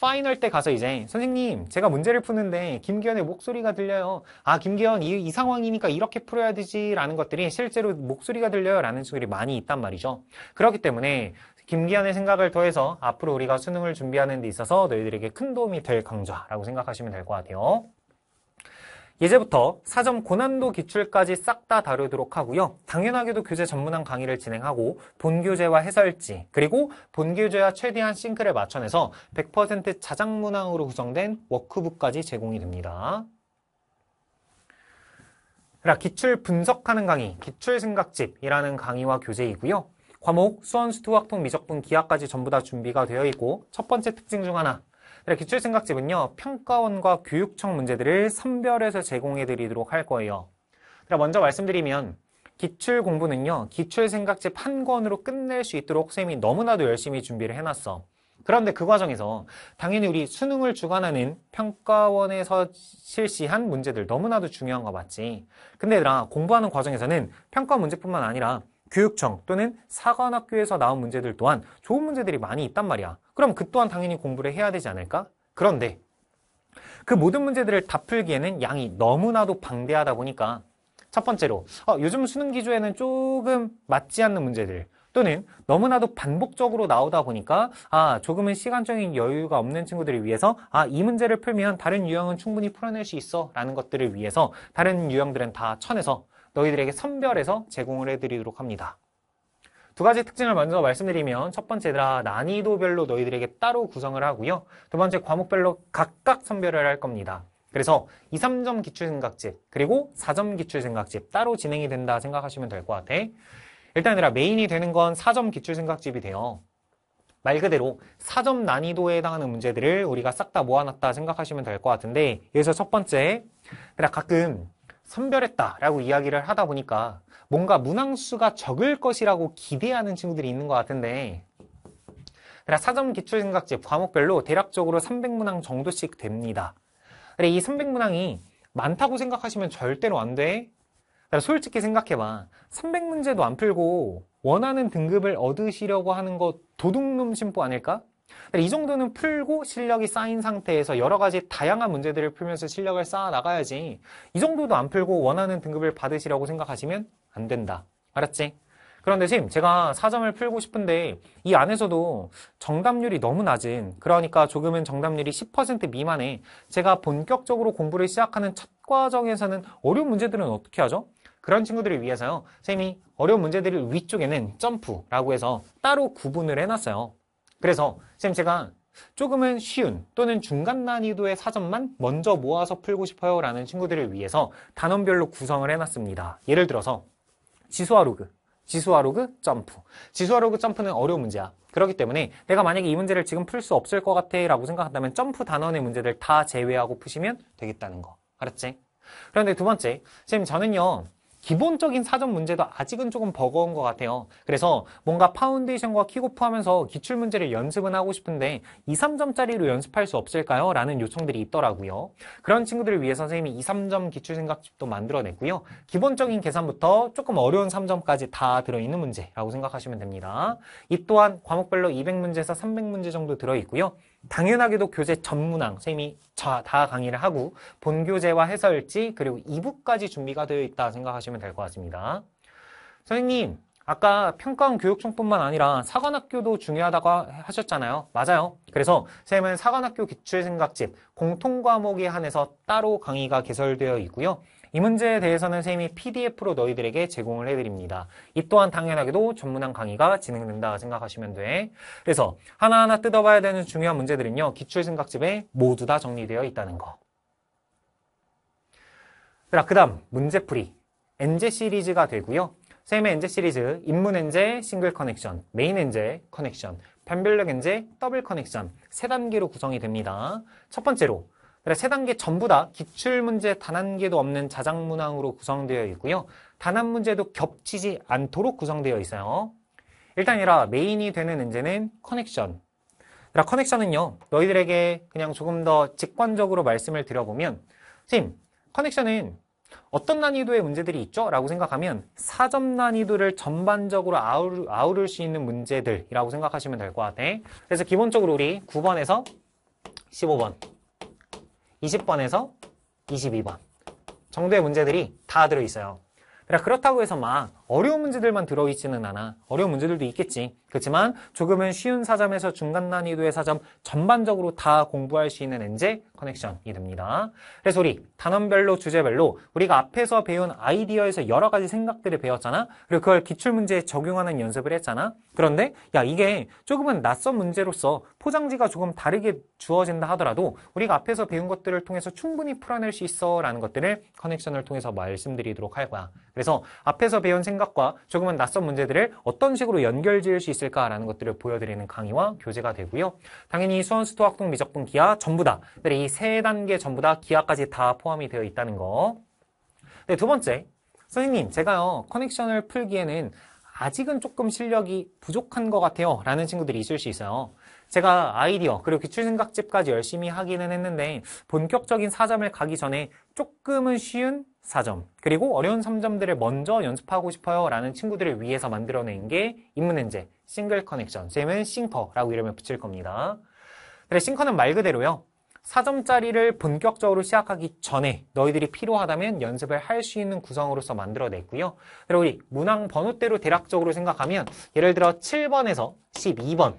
파이널 때 가서 이제 선생님 제가 문제를 푸는데 김기현의 목소리가 들려요 아 김기현 이, 이 상황이니까 이렇게 풀어야 되지 라는 것들이 실제로 목소리가 들려요 라는 친구들이 많이 있단 말이죠 그렇기 때문에 김기현의 생각을 더해서 앞으로 우리가 수능을 준비하는 데 있어서 너희들에게 큰 도움이 될 강좌라고 생각하시면 될 것 같아요. 이제부터 사점 고난도 기출까지 싹 다 다루도록 하고요. 당연하게도 교재 전문한 강의를 진행하고 본교재와 해설지 그리고 본교재와 최대한 싱크를 맞춰내서 100% 자작문항으로 구성된 워크북까지 제공이 됩니다. 기출 분석하는 강의, 기출 생각집이라는 강의와 교재이고요. 과목, 수원, 수투, 학통 미적분, 기하까지 전부 다 준비가 되어 있고 첫 번째 특징 중 하나 네, 기출 생각집은요 평가원과 교육청 문제들을 선별해서 제공해 드리도록 할 거예요 먼저 말씀드리면 기출 공부는요 기출 생각집 한 권으로 끝낼 수 있도록 쌤이 너무나도 열심히 준비를 해놨어 그런데 그 과정에서 당연히 우리 수능을 주관하는 평가원에서 실시한 문제들 너무나도 중요한 거 맞지 근데 얘들아 공부하는 과정에서는 평가 문제뿐만 아니라 교육청 또는 사관학교에서 나온 문제들 또한 좋은 문제들이 많이 있단 말이야. 그럼 그 또한 당연히 공부를 해야 되지 않을까? 그런데 그 모든 문제들을 다 풀기에는 양이 너무나도 방대하다 보니까 첫 번째로 어, 요즘 수능 기조에는 조금 맞지 않는 문제들 또는 너무나도 반복적으로 나오다 보니까 아 조금은 시간적인 여유가 없는 친구들을 위해서 아이 문제를 풀면 다른 유형은 충분히 풀어낼 수 있어 라는 것들을 위해서 다른 유형들은 다 쳐내서 너희들에게 선별해서 제공을 해드리도록 합니다. 두 가지 특징을 먼저 말씀드리면 첫 번째라 난이도별로 너희들에게 따로 구성을 하고요. 두 번째 과목별로 각각 선별을 할 겁니다. 그래서 2, 3점 기출생각집 그리고 4점 기출생각집 따로 진행이 된다 생각하시면 될 것 같아. 일단 얘들아 메인이 되는 건 4점 기출생각집이 돼요. 말 그대로 4점 난이도에 해당하는 문제들을 우리가 싹 다 모아놨다 생각하시면 될 것 같은데 여기서 첫 번째, 그냥 가끔 선별했다라고 이야기를 하다 보니까 뭔가 문항수가 적을 것이라고 기대하는 친구들이 있는 것 같은데 사전 기출생각지 과목별로 대략적으로 300문항 정도씩 됩니다. 이 300문항이 많다고 생각하시면 절대로 안 돼. 솔직히 생각해봐. 300문제도 안 풀고 원하는 등급을 얻으시려고 하는 거 도둑놈 심보 아닐까? 이 정도는 풀고 실력이 쌓인 상태에서 여러 가지 다양한 문제들을 풀면서 실력을 쌓아 나가야지 이 정도도 안 풀고 원하는 등급을 받으시라고 생각하시면 안 된다. 알았지? 그런데 지금 제가 사점을 풀고 싶은데 이 안에서도 정답률이 너무 낮은 그러니까 조금은 정답률이 10% 미만에 제가 본격적으로 공부를 시작하는 첫 과정에서는 어려운 문제들은 어떻게 하죠? 그런 친구들을 위해서요. 쌤이 어려운 문제들을 위쪽에는 점프라고 해서 따로 구분을 해놨어요. 그래서 쌤 제가 조금은 쉬운 또는 중간 난이도의 사전만 먼저 모아서 풀고 싶어요 라는 친구들을 위해서 단원별로 구성을 해놨습니다. 예를 들어서 지수화 로그, 지수화 로그 점프. 지수화 로그 점프는 어려운 문제야. 그렇기 때문에 내가 만약에 이 문제를 지금 풀 수 없을 것 같아 라고 생각한다면 점프 단원의 문제들 다 제외하고 푸시면 되겠다는 거. 알았지? 그런데 두 번째, 쌤 저는요 기본적인 사전 문제도 아직은 조금 버거운 것 같아요. 그래서 뭔가 파운데이션과 키고프 하면서 기출 문제를 연습은 하고 싶은데 2, 3점짜리로 연습할 수 없을까요? 라는 요청들이 있더라고요. 그런 친구들을 위해 선생님이 2, 3점 기출 생각집도 만들어냈고요. 기본적인 계산부터 조금 어려운 3점까지 다 들어있는 문제라고 생각하시면 됩니다. 이 또한 과목별로 200문제에서 300문제 정도 들어있고요. 당연하게도 교재 전문항 님이다 강의를 하고 본교재와 해설지 그리고 2부까지 준비가 되어 있다 생각하시면 될 것 같습니다. 선생님 아까 평가원 교육청뿐만 아니라 사관학교도 중요하다고 하셨잖아요. 맞아요. 그래서 선생님은 사관학교 기출생각집 공통과목에 한해서 따로 강의가 개설되어 있고요. 이 문제에 대해서는 선생님이 PDF로 너희들에게 제공을 해드립니다. 이 또한 당연하게도 전문한 강의가 진행된다 생각하시면 돼. 그래서 하나하나 뜯어봐야 되는 중요한 문제들은요. 기출생각집에 모두 다 정리되어 있다는 거. 그 다음 문제풀이 엔제 시리즈가 되고요. 쌤의 엔제 시리즈 입문 엔제, 싱글 커넥션, 메인 엔제, 커넥션, 변별력 엔제, 더블 커넥션 세 단계로 구성이 됩니다. 첫 번째로 그래서 세 단계 전부 다 기출문제 단 한 개도 없는 자작문항으로 구성되어 있고요. 단 한 문제도 겹치지 않도록 구성되어 있어요. 일단 이라 메인이 되는 문제는 커넥션. 그러니까 커넥션은요. 너희들에게 그냥 조금 더 직관적으로 말씀을 드려보면 선생님, 커넥션은 어떤 난이도의 문제들이 있죠? 라고 생각하면 사점 난이도를 전반적으로 아우를, 아우를 수 있는 문제들이라고 생각하시면 될 것 같아. 그래서 기본적으로 우리 9번에서 15번 20번에서 22번 정도의 문제들이 다 들어있어요. 그러니까 그렇다고 해서 막 어려운 문제들만 들어있지는 않아. 어려운 문제들도 있겠지. 그렇지만 조금은 쉬운 사점에서 중간 난이도의 사점 전반적으로 다 공부할 수 있는 엔제 커넥션이 됩니다. 그래서 우리 단원별로 주제별로 우리가 앞에서 배운 아이디어에서 여러 가지 생각들을 배웠잖아. 그리고 그걸 기출문제에 적용하는 연습을 했잖아. 그런데 야 이게 조금은 낯선 문제로서 포장지가 조금 다르게 주어진다 하더라도 우리가 앞에서 배운 것들을 통해서 충분히 풀어낼 수 있어 라는 것들을 커넥션을 통해서 말씀드리도록 할 거야. 그래서 앞에서 배운 생각 생각과 조금은 낯선 문제들을 어떤 식으로 연결 지을 수 있을까라는 것들을 보여드리는 강의와 교재가 되고요. 당연히 수원 수토 학동 미적분 기하 전부 다, 이 세 단계 전부 다 기하까지 다 포함이 되어 있다는 거. 네, 두 번째. 선생님, 제가요, 커넥션을 풀기에는 아직은 조금 실력이 부족한 것 같아요. 라는 친구들이 있을 수 있어요. 제가 아이디어, 그리고 기출생각집까지 열심히 하기는 했는데 본격적인 사점을 가기 전에 조금은 쉬운 4점 그리고 어려운 3점들을 먼저 연습하고 싶어요 라는 친구들을 위해서 만들어낸 게입문현재 싱글 커넥션 쌤은 싱커라고 이름을 붙일 겁니다 그래 싱커는 말 그대로요 4점짜리를 본격적으로 시작하기 전에 너희들이 필요하다면 연습을 할 수 있는 구성으로서 만들어냈고요 그리고 우리 문항 번호대로 대략적으로 생각하면 예를 들어 7번에서 12번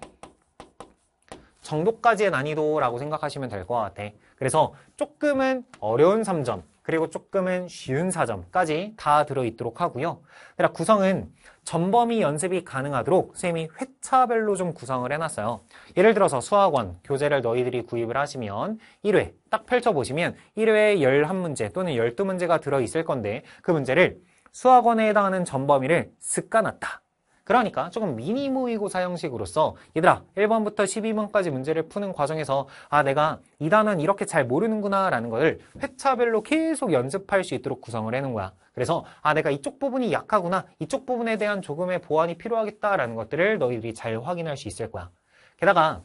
정도까지의 난이도라고 생각하시면 될 것 같아 그래서 조금은 어려운 3점 그리고 조금은 쉬운 사점까지 다 들어있도록 하고요. 그러나 구성은 전범위 연습이 가능하도록 쌤이 회차별로 좀 구성을 해놨어요. 예를 들어서 수학원 교재를 너희들이 구입을 하시면 1회 딱 펼쳐보시면 1회에 11문제 또는 12문제가 들어있을 건데 그 문제를 수학원에 해당하는 전범위를 슥 까놨다. 그러니까 조금 미니 모의고사 형식으로서 얘들아 1번부터 12번까지 문제를 푸는 과정에서 아 내가 이 단어는 이렇게 잘 모르는구나 라는 것을 회차별로 계속 연습할 수 있도록 구성을 해놓은 거야. 그래서 아 내가 이쪽 부분이 약하구나 이쪽 부분에 대한 조금의 보완이 필요하겠다라는 것들을 너희들이 잘 확인할 수 있을 거야. 게다가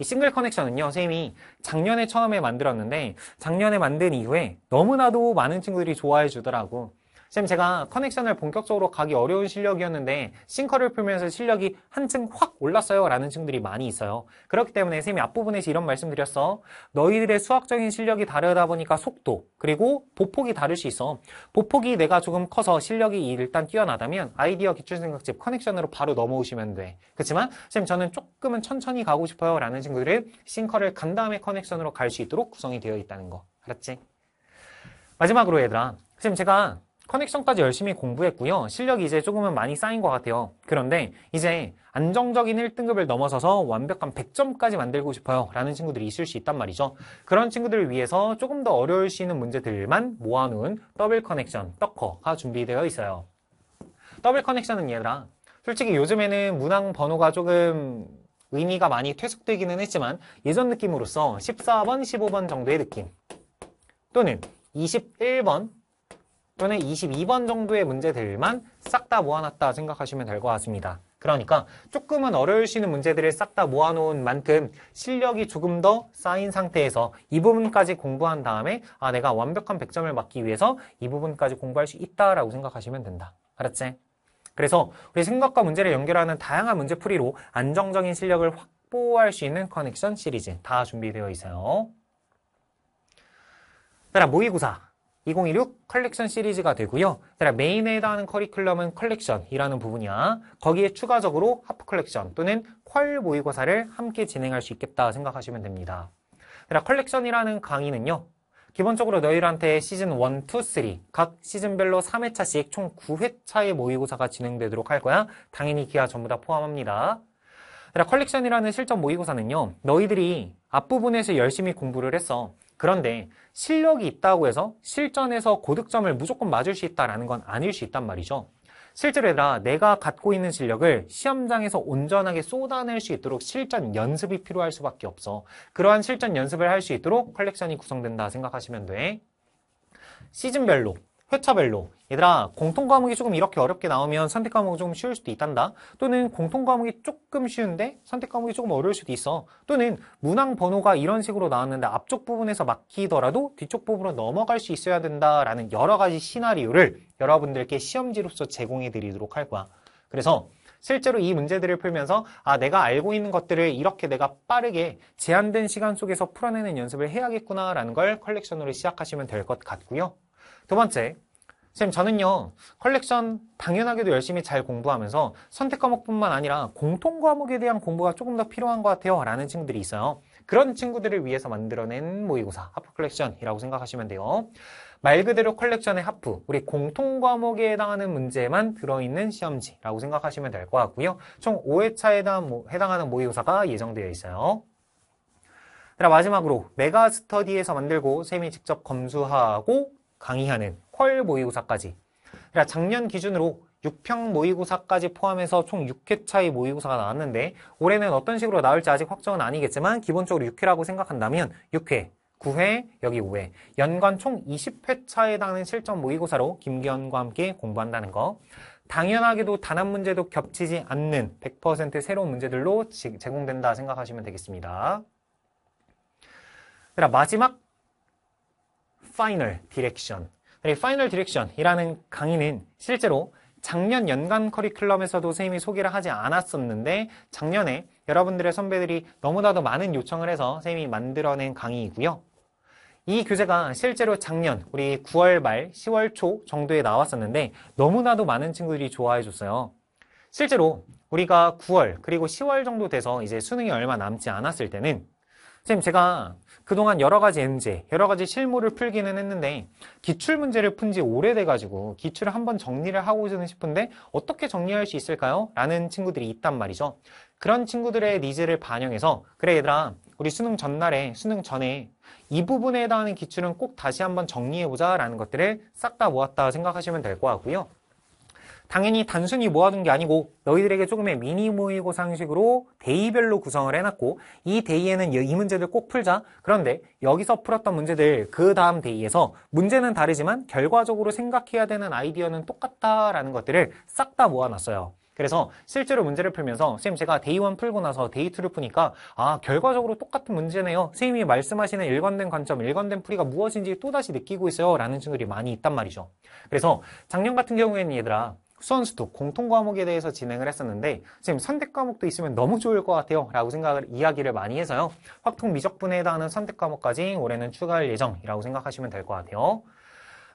이 싱글 커넥션은요, 선생님이 작년에 처음에 만들었는데, 작년에 만든 이후에 너무나도 많은 친구들이 좋아해 주더라고. 쌤, 제가 커넥션을 본격적으로 가기 어려운 실력이었는데 싱커를 풀면서 실력이 한층 확 올랐어요 라는 친구들이 많이 있어요. 그렇기 때문에 쌤이 앞부분에서 이런 말씀 드렸어. 너희들의 수학적인 실력이 다르다 보니까 속도 그리고 보폭이 다를 수 있어. 보폭이 내가 조금 커서 실력이 일단 뛰어나다면 아이디어 기출생각집 커넥션으로 바로 넘어오시면 돼. 그렇지만 쌤 저는 조금은 천천히 가고 싶어요 라는 친구들은 싱커를 간 다음에 커넥션으로 갈 수 있도록 구성이 되어 있다는 거. 알았지? 마지막으로 얘들아. 쌤 제가 커넥션까지 열심히 공부했고요. 실력이 이제 조금은 많이 쌓인 것 같아요. 그런데 이제 안정적인 1등급을 넘어서서 완벽한 100점까지 만들고 싶어요. 라는 친구들이 있을 수 있단 말이죠. 그런 친구들을 위해서 조금 더 어려울 수 있는 문제들만 모아놓은 더블 커넥션, 떡커가 준비되어 있어요. 더블 커넥션은 얘들아, 솔직히 요즘에는 문항 번호가 조금 의미가 많이 퇴속되기는 했지만 예전 느낌으로서 14번, 15번 정도의 느낌 또는 21번, 또는 22번 정도의 문제들만 싹 다 모아놨다 생각하시면 될 것 같습니다. 그러니까 조금은 어려우시는 문제들을 싹 다 모아놓은 만큼 실력이 조금 더 쌓인 상태에서 이 부분까지 공부한 다음에 아 내가 완벽한 100점을 맞기 위해서 이 부분까지 공부할 수 있다라고 생각하시면 된다. 알았지? 그래서 우리 생각과 문제를 연결하는 다양한 문제풀이로 안정적인 실력을 확보할 수 있는 커넥션 시리즈 다 준비되어 있어요. 따라 모의고사 2016 컬렉션 시리즈가 되고요. 메인에 해당하는 커리큘럼은 컬렉션이라는 부분이야. 거기에 추가적으로 하프 컬렉션 또는 퀄 모의고사를 함께 진행할 수 있겠다 생각하시면 됩니다. 컬렉션이라는 강의는요. 기본적으로 너희들한테 시즌 1, 2, 3, 각 시즌별로 3회차씩 총 9회차의 모의고사가 진행되도록 할 거야. 당연히 기하 전부 다 포함합니다. 컬렉션이라는 실전 모의고사는요. 너희들이 앞부분에서 열심히 공부를 했어. 그런데 실력이 있다고 해서 실전에서 고득점을 무조건 맞을 수 있다는 건 아닐 수 있단 말이죠. 실제로 얘들 내가 갖고 있는 실력을 시험장에서 온전하게 쏟아낼 수 있도록 실전 연습이 필요할 수밖에 없어. 그러한 실전 연습을 할 수 있도록 컬렉션이 구성된다 생각하시면 돼. 시즌별로 회차별로 얘들아 공통 과목이 조금 이렇게 어렵게 나오면 선택 과목이 조금 쉬울 수도 있단다 또는 공통 과목이 조금 쉬운데 선택 과목이 조금 어려울 수도 있어 또는 문항 번호가 이런 식으로 나왔는데 앞쪽 부분에서 막히더라도 뒤쪽 부분으로 넘어갈 수 있어야 된다라는 여러 가지 시나리오를 여러분들께 시험지로서 제공해 드리도록 할 거야 그래서 실제로 이 문제들을 풀면서 아 내가 알고 있는 것들을 이렇게 내가 빠르게 제한된 시간 속에서 풀어내는 연습을 해야겠구나라는 걸 컬렉션으로 시작하시면 될 것 같고요 두 번째, 선생님 저는요 컬렉션 당연하게도 열심히 잘 공부하면서 선택 과목뿐만 아니라 공통 과목에 대한 공부가 조금 더 필요한 것 같아요 라는 친구들이 있어요 그런 친구들을 위해서 만들어낸 모의고사 하프 컬렉션이라고 생각하시면 돼요 말 그대로 컬렉션의 하프 우리 공통 과목에 해당하는 문제만 들어있는 시험지라고 생각하시면 될 것 같고요 총 5회차에 해당하는 모의고사가 예정되어 있어요 그다 마지막으로 메가스터디에서 만들고 쌤이 직접 검수하고 강의하는 헐 모의고사까지 그러니까 작년 기준으로 6평 모의고사까지 포함해서 총 6회차의 모의고사가 나왔는데 올해는 어떤 식으로 나올지 아직 확정은 아니겠지만 기본적으로 6회라고 생각한다면 6회, 9회, 여기 5회 연간 총 20회차에 해당하는 실전 모의고사로 김기현과 함께 공부한다는 거 당연하게도 단 한 문제도 겹치지 않는 100% 새로운 문제들로 제공된다 생각하시면 되겠습니다. 그러니까 마지막 Final Direction. 네, final Direction이라는 강의는 실제로 작년 연간 커리큘럼에서도 선생님이 소개를 하지 않았었는데 작년에 여러분들의 선배들이 너무나도 많은 요청을 해서 선생님이 만들어낸 강의이고요. 이 교재가 실제로 작년 우리 9월 말 10월 초 정도에 나왔었는데 너무나도 많은 친구들이 좋아해 줬어요. 실제로 우리가 9월 그리고 10월 정도 돼서 이제 수능이 얼마 남지 않았을 때는 선생님 제가 그동안 여러 가지 엔제, 여러 가지 실무를 풀기는 했는데 기출 문제를 푼 지 오래돼가지고 기출을 한번 정리를 하고는 싶은데 어떻게 정리할 수 있을까요? 라는 친구들이 있단 말이죠. 그런 친구들의 니즈를 반영해서 그래 얘들아 우리 수능 전날에 수능 전에 이 부분에 해당하는 기출은 꼭 다시 한번 정리해보자 라는 것들을 싹 다 모았다 생각하시면 될 것 같고요. 당연히 단순히 모아둔 게 아니고 너희들에게 조금의 미니 모의고상식으로대의별로 구성을 해놨고 이대의에는이 문제들 꼭 풀자 그런데 여기서 풀었던 문제들 그 다음 대의에서 문제는 다르지만 결과적으로 생각해야 되는 아이디어는 똑같다라는 것들을 싹 다 모아놨어요 그래서 실제로 문제를 풀면서 선생님 제가 데이 원 풀고 나서 데이 투를 푸니까 아 결과적으로 똑같은 문제네요 선생님이 말씀하시는 일관된 관점, 일관된 풀이가 무엇인지 또다시 느끼고 있어요 라는 친구들이 많이 있단 말이죠 그래서 작년 같은 경우에는 얘들아 수원수도 공통 과목에 대해서 진행을 했었는데 지금 선택 과목도 있으면 너무 좋을 것 같아요 라고 생각을 이야기를 많이 해서요 확통 미적분에 해당하는 선택 과목까지 올해는 추가할 예정이라고 생각하시면 될 것 같아요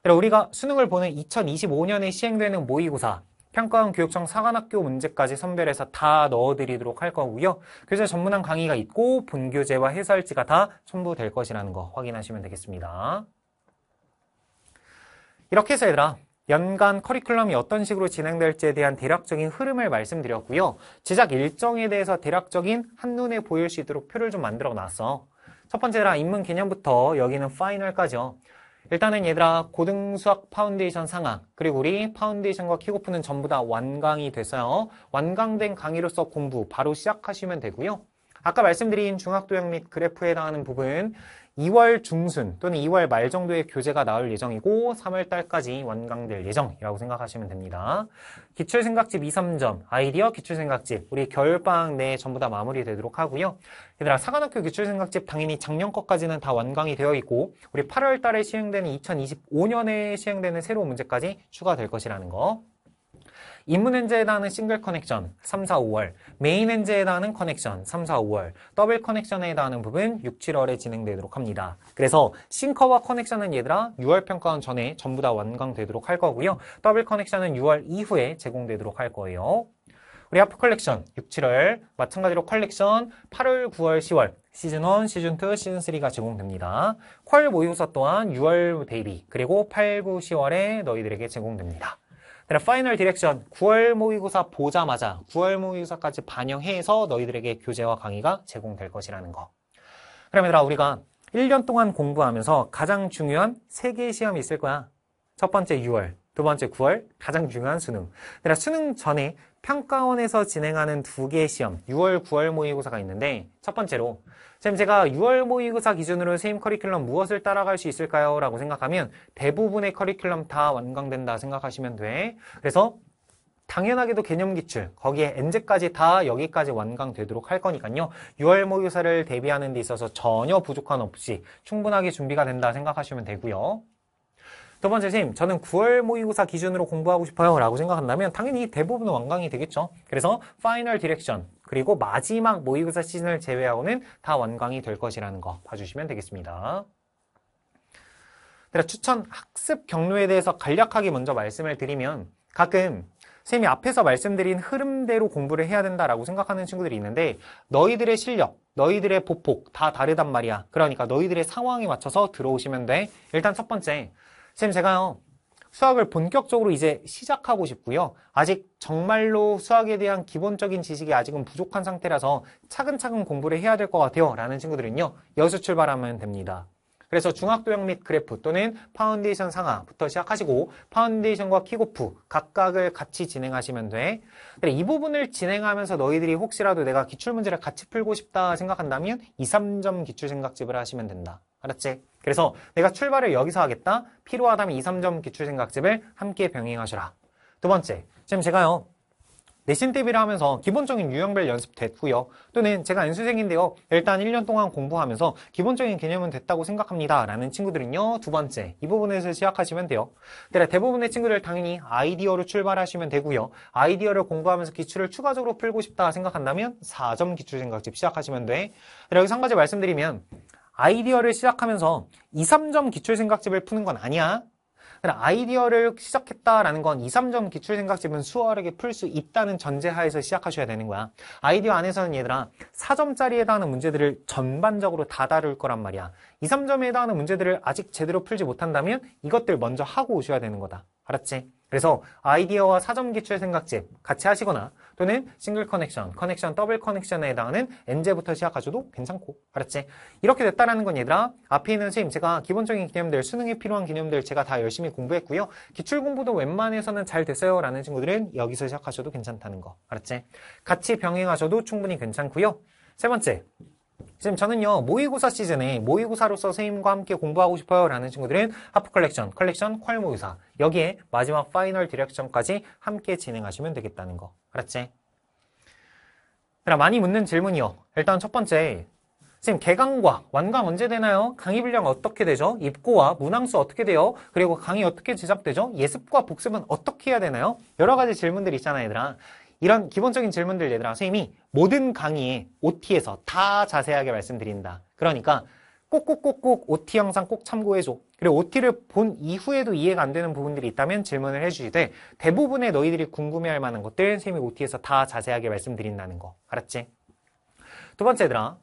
그리고 우리가 수능을 보는 2025년에 시행되는 모의고사 평가원 교육청 사관학교 문제까지 선별해서 다 넣어드리도록 할 거고요 교재 전문항 강의가 있고 본교재와 해설지가 다 첨부될 것이라는 거 확인하시면 되겠습니다 이렇게 해서 얘들아 연간 커리큘럼이 어떤 식으로 진행될지에 대한 대략적인 흐름을 말씀드렸고요. 제작 일정에 대해서 대략적인 한눈에 보일 수 있도록 표를 좀 만들어 놨어. 첫 번째라 입문 개념부터 여기는 파이널까지요. 일단은 얘들아 고등수학 파운데이션 상학 그리고 우리 파운데이션과 킥오프는 전부 다 완강이 됐어요. 완강된 강의로서 공부 바로 시작하시면 되고요. 아까 말씀드린 중학도형 및 그래프에 해당하는 부분 2월 중순 또는 2월 말 정도에 교재가 나올 예정이고 3월 달까지 완강될 예정이라고 생각하시면 됩니다. 기출생각집 2, 3점, 아이디어 기출생각집 우리 겨울방학 내에 전부 다 마무리되도록 하고요. 얘들아 사관학교 기출생각집 당연히 작년 것까지는 다 완강이 되어 있고 우리 8월 달에 시행되는 2025년에 시행되는 새로운 문제까지 추가될 것이라는 거 인문 엔진에다는 싱글 커넥션 3, 4, 5월 메인 엔진에다는 커넥션 3, 4, 5월 더블 커넥션에 해당하는 부분 6, 7월에 진행되도록 합니다. 그래서 싱커와 커넥션은 얘들아 6월 평가원 전에 전부 다 완강되도록 할 거고요. 더블 커넥션은 6월 이후에 제공되도록 할 거예요. 우리 하프 컬렉션 6, 7월 마찬가지로 컬렉션 8월, 9월, 10월 시즌 1, 시즌 2, 시즌 3가 제공됩니다. 퀄 모의고사 또한 6월 대비 그리고 8, 9, 10월에 너희들에게 제공됩니다. 그다 파이널 디렉션 9월 모의고사 보자마자 9월 모의고사까지 반영해서 너희들에게 교재와 강의가 제공될 것이라는 거. 그럼 얘들아 우리가 1년 동안 공부하면서 가장 중요한 3개의 시험이 있을 거야. 첫 번째 6월, 두 번째 9월 가장 중요한 수능. 그러나 그러니까 수능 전에 평가원에서 진행하는 두 개의 시험, 6월, 9월 모의고사가 있는데 첫 번째로 지 제가 6월 모의고사 기준으로 세임 커리큘럼 무엇을 따라갈 수 있을까요? 라고 생각하면 대부분의 커리큘럼 다 완강된다 생각하시면 돼. 그래서 당연하게도 개념 기출, 거기에 엔제까지 다 여기까지 완강되도록 할 거니까요. 6월 모의고사를 대비하는 데 있어서 전혀 부족한 없이 충분하게 준비가 된다 생각하시면 되고요. 두 번째 심, 저는 9월 모의고사 기준으로 공부하고 싶어요 라고 생각한다면 당연히 대부분은 완강이 되겠죠. 그래서 파이널 디렉션, 그리고 마지막 모의고사 시즌을 제외하고는 다 완강이 될 것이라는 거 봐주시면 되겠습니다. 제가 추천 학습 경로에 대해서 간략하게 먼저 말씀을 드리면 가끔 쌤이 앞에서 말씀드린 흐름대로 공부를 해야 된다라고 생각하는 친구들이 있는데 너희들의 실력, 너희들의 보폭 다 다르단 말이야. 그러니까 너희들의 상황에 맞춰서 들어오시면 돼. 일단 첫 번째, 선생님 제가요 수학을 본격적으로 이제 시작하고 싶고요. 아직 정말로 수학에 대한 기본적인 지식이 아직은 부족한 상태라서 차근차근 공부를 해야 될 것 같아요. 라는 친구들은요. 여수 출발하면 됩니다. 그래서 중학도형 및 그래프 또는 파운데이션 상하부터 시작하시고 파운데이션과 킥오프 각각을 같이 진행하시면 돼. 그래, 이 부분을 진행하면서 너희들이 혹시라도 내가 기출문제를 같이 풀고 싶다 생각한다면 2, 3점 기출생각집을 하시면 된다. 알았지? 그래서 내가 출발을 여기서 하겠다. 필요하다면 2, 3점 기출생각집을 함께 병행하셔라. 두 번째, 지금 제가요. 내신 대비를 하면서 기본적인 유형별 연습됐고요. 또는 제가 연수생인데요. 일단 1년 동안 공부하면서 기본적인 개념은 됐다고 생각합니다. 라는 친구들은요. 두 번째, 이 부분에서 시작하시면 돼요. 그래, 대부분의 친구들 당연히 아이디어로 출발하시면 되고요. 아이디어를 공부하면서 기출을 추가적으로 풀고 싶다 생각한다면 4점 기출생각집 시작하시면 돼. 여기서 한 가지 말씀드리면 아이디어를 시작하면서 2, 3점 기출생각집을 푸는 건 아니야. 그러니까 아이디어를 시작했다라는 건 2, 3점 기출생각집은 수월하게 풀 수 있다는 전제하에서 시작하셔야 되는 거야. 아이디어 안에서는 얘들아 4점짜리에 해당하는 문제들을 전반적으로 다 다룰 거란 말이야. 2, 3점에 해당하는 문제들을 아직 제대로 풀지 못한다면 이것들 먼저 하고 오셔야 되는 거다. 알았지? 그래서 아이디어와 4점 기출생각집 같이 하시거나 또는 싱글 커넥션, 커넥션 더블 커넥션에 해당하는 n제부터 시작하셔도 괜찮고 알았지? 이렇게 됐다라는 건 얘들아 앞에 있는 선생님 제가 기본적인 개념들 수능에 필요한 개념들 제가 다 열심히 공부했고요. 기출 공부도 웬만해서는 잘 됐어요 라는 친구들은 여기서 시작하셔도 괜찮다는 거 알았지? 같이 병행하셔도 충분히 괜찮고요. 세 번째 지금 저는요 모의고사 시즌에 모의고사로서 선생님과 함께 공부하고 싶어요 라는 친구들은 하프 컬렉션, 컬렉션, 퀄 모의사 여기에 마지막 파이널 디렉션까지 함께 진행하시면 되겠다는 거 알았지? 그럼 많이 묻는 질문이요 일단 첫 번째 지금 개강과 완강 언제 되나요? 강의 분량 어떻게 되죠? 입고와 문항수 어떻게 돼요? 그리고 강의 어떻게 제작되죠? 예습과 복습은 어떻게 해야 되나요? 여러 가지 질문들이 있잖아요, 얘들아. 이런 기본적인 질문들 얘들아 선생님이 모든 강의에 OT에서 다 자세하게 말씀드린다. 그러니까 꼭꼭꼭꼭 OT 영상 꼭 참고해줘. 그리고 OT를 본 이후에도 이해가 안 되는 부분들이 있다면 질문을 해주시되 대부분의 너희들이 궁금해할 만한 것들 선생님이 OT에서 다 자세하게 말씀드린다는 거. 알았지? 두 번째 얘들아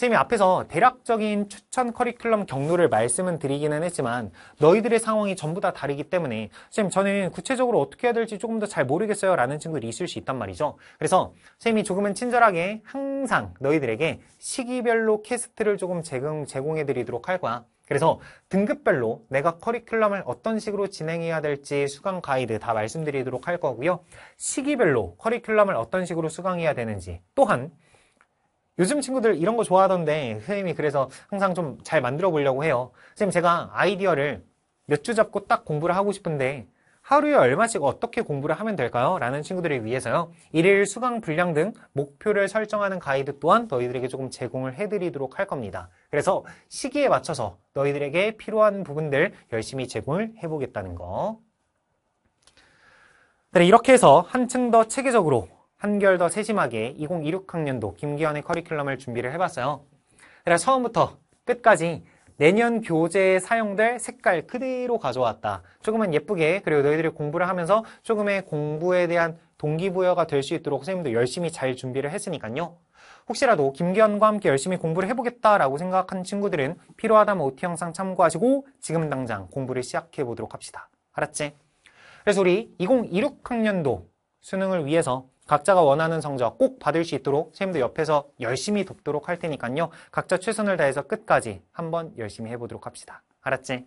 선생님이 앞에서 대략적인 추천 커리큘럼 경로를 말씀은 드리기는 했지만 너희들의 상황이 전부 다 다르기 때문에 선생님 저는 구체적으로 어떻게 해야 될지 조금 더 잘 모르겠어요 라는 친구들이 있을 수 있단 말이죠. 그래서 선생님이 조금은 친절하게 항상 너희들에게 시기별로 캐스트를 조금 제공, 제공해 드리도록 할 거야. 그래서 등급별로 내가 커리큘럼을 어떤 식으로 진행해야 될지 수강 가이드 다 말씀드리도록 할 거고요. 시기별로 커리큘럼을 어떤 식으로 수강해야 되는지 또한 요즘 친구들 이런 거 좋아하던데 선생님이 그래서 항상 좀 잘 만들어 보려고 해요. 선생님 제가 아이디어를 몇 주 잡고 딱 공부를 하고 싶은데 하루에 얼마씩 어떻게 공부를 하면 될까요? 라는 친구들을 위해서요. 일일 수강 분량 등 목표를 설정하는 가이드 또한 너희들에게 조금 제공을 해드리도록 할 겁니다. 그래서 시기에 맞춰서 너희들에게 필요한 부분들 열심히 제공을 해보겠다는 거. 네, 이렇게 해서 한층 더 체계적으로 한결 더 세심하게 2026학년도 김기현의 커리큘럼을 준비를 해봤어요. 그래서 처음부터 끝까지 내년 교재에 사용될 색깔 그대로 가져왔다. 조금만 예쁘게 그리고 너희들이 공부를 하면서 조금의 공부에 대한 동기부여가 될 수 있도록 선생님도 열심히 잘 준비를 했으니까요. 혹시라도 김기현과 함께 열심히 공부를 해보겠다라고 생각한 친구들은 필요하다면 OT 영상 참고하시고 지금 당장 공부를 시작해보도록 합시다. 알았지? 그래서 우리 2026학년도 수능을 위해서 각자가 원하는 성적 꼭 받을 수 있도록 선도 옆에서 열심히 돕도록 할 테니까요. 각자 최선을 다해서 끝까지 한번 열심히 해보도록 합시다. 알았지?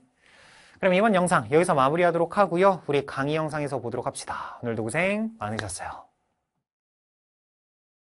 그럼 이번 영상 여기서 마무리하도록 하고요. 우리 강의 영상에서 보도록 합시다. 오늘도 고생 많으셨어요.